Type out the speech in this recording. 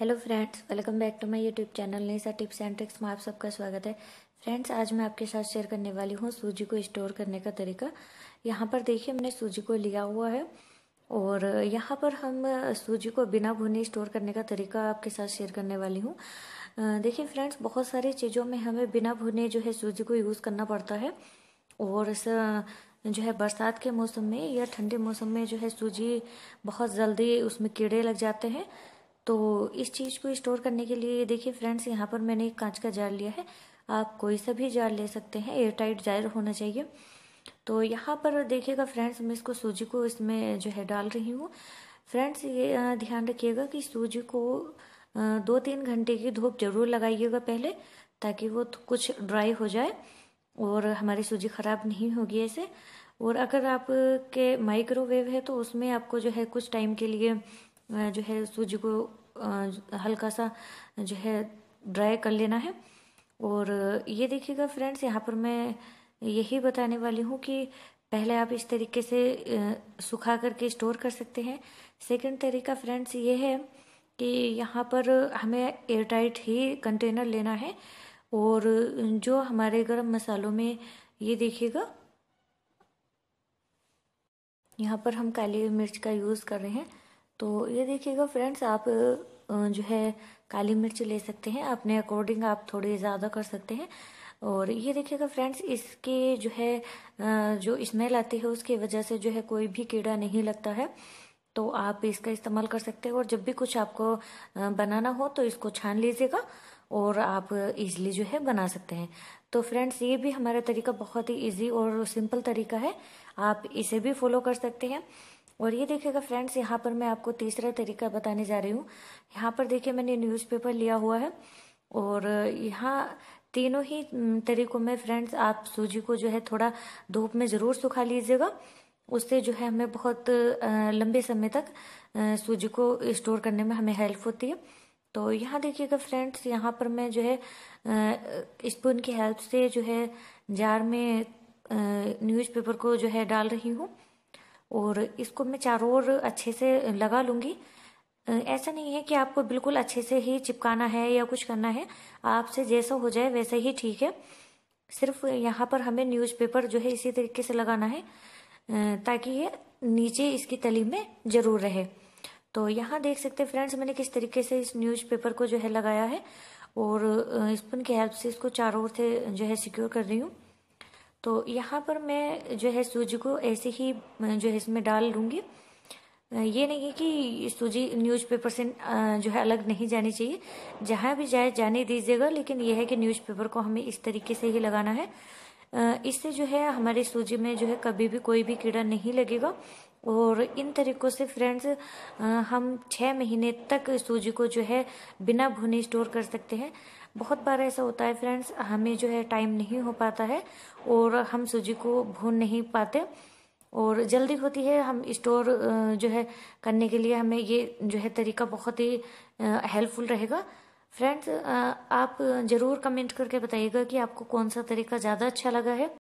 hello friends welcome back to my YouTube channel सा tips and tricks में आप सबका स्वागत है फ्रेंड्स आज मैं आपके साथ शेयर करने वाली हूँ सूजी को स्टोर करने का तरीका यहाँ पर देखिए हमने सूजी को लिया हुआ है और यहाँ पर हम सूजी को बिना भुने स्टोर करने का तरीका आपके साथ शेयर करने वाली हूँ देखिए फ्रेंड्स बहुत सारी चीज़ों में हमें बिना भुने जो है सूजी को यूज़ करना पड़ता है और इस जो है बरसात के मौसम में या ठंडे मौसम में जो है सूजी बहुत जल्दी उसमें कीड़े लग जाते हैं तो इस चीज़ को स्टोर करने के लिए देखिए फ्रेंड्स यहाँ पर मैंने एक कांच का जार लिया है आप कोई सा भी जार ले सकते हैं एयर टाइट जार होना चाहिए तो यहाँ पर देखिएगा फ्रेंड्स मैं इसको सूजी को इसमें जो है डाल रही हूँ फ्रेंड्स ये ध्यान रखिएगा कि सूजी को दो तीन घंटे की धूप जरूर लगाइएगा पहले ताकि वो तो कुछ ड्राई हो जाए और हमारी सूजी ख़राब नहीं होगी ऐसे और अगर आपके माइक्रोवेव है तो उसमें आपको जो है कुछ टाइम के लिए जो है सूजी को हल्का सा जो है ड्राई कर लेना है और ये देखिएगा फ्रेंड्स यहाँ पर मैं यही बताने वाली हूँ कि पहले आप इस तरीके से सुखा करके स्टोर कर सकते हैं सेकंड तरीका फ्रेंड्स ये है कि यहाँ पर हमें एयरटाइट ही कंटेनर लेना है और जो हमारे गरम मसालों में ये देखिएगा यहाँ पर हम काली मिर्च का यूज़ कर रहे हैं तो ये देखिएगा फ्रेंड्स आप जो है काली मिर्च ले सकते हैं अपने अकॉर्डिंग आप थोड़ी ज़्यादा कर सकते हैं और ये देखिएगा फ्रेंड्स इसके जो है जो स्मेल आती है उसकी वजह से जो है कोई भी कीड़ा नहीं लगता है तो आप इसका इस्तेमाल कर सकते हैं और जब भी कुछ आपको बनाना हो तो इसको छान लीजिएगा और आप इजली जो है बना सकते हैं तो फ्रेंड्स ये भी हमारा तरीका बहुत ही इजी और सिंपल तरीका है आप इसे भी फॉलो कर सकते हैं और ये देखिएगा फ्रेंड्स यहाँ पर मैं आपको तीसरा तरीका बताने जा रही हूँ यहाँ पर देखिए मैंने न्यूज़पेपर लिया हुआ है और यहाँ तीनों ही तरीकों में फ्रेंड्स आप सूजी को जो है थोड़ा धूप में ज़रूर सुखा लीजिएगा उससे जो है हमें बहुत लंबे समय तक सूजी को स्टोर करने में हमें हेल्प होती है तो यहाँ देखिएगा फ्रेंड्स यहाँ पर मैं जो है स्पून की हेल्प से जो है जार में न्यूज़पेपर को जो है डाल रही हूँ और इसको मैं चारों ओर अच्छे से लगा लूँगी ऐसा नहीं है कि आपको बिल्कुल अच्छे से ही चिपकाना है या कुछ करना है आपसे जैसा हो जाए वैसे ही ठीक है सिर्फ यहाँ पर हमें न्यूज़पेपर जो है इसी तरीके से लगाना है ताकि ये नीचे इसकी तली में ज़रूर रहे तो यहाँ देख सकते हैं फ्रेंड्स मैंने किस तरीके से इस न्यूज़पेपर को जो है लगाया है और स्पून की हेल्प से इसको चारों ओर से जो है सिक्योर कर रही हूँ तो यहाँ पर मैं जो है सूजी को ऐसे ही जो है इसमें डाल दूँगी ये नहीं कि सूजी न्यूज़पेपर से जो है अलग नहीं जानी चाहिए जहाँ भी जाए जाने दीजिएगा लेकिन यह है कि न्यूज़पेपर को हमें इस तरीके से ही लगाना है इससे जो है हमारी सूजी में जो है कभी भी कोई भी कीड़ा नहीं लगेगा और इन तरीक़ों से फ्रेंड्स हम छः महीने तक सूजी को जो है बिना भुने स्टोर कर सकते हैं बहुत बार ऐसा होता है फ्रेंड्स हमें जो है टाइम नहीं हो पाता है और हम सूजी को भून नहीं पाते और जल्दी होती है हम स्टोर जो है करने के लिए हमें ये जो है तरीका बहुत ही हेल्पफुल रहेगा फ्रेंड्स uh, आप ज़रूर कमेंट करके बताइएगा कि आपको कौन सा तरीका ज़्यादा अच्छा लगा है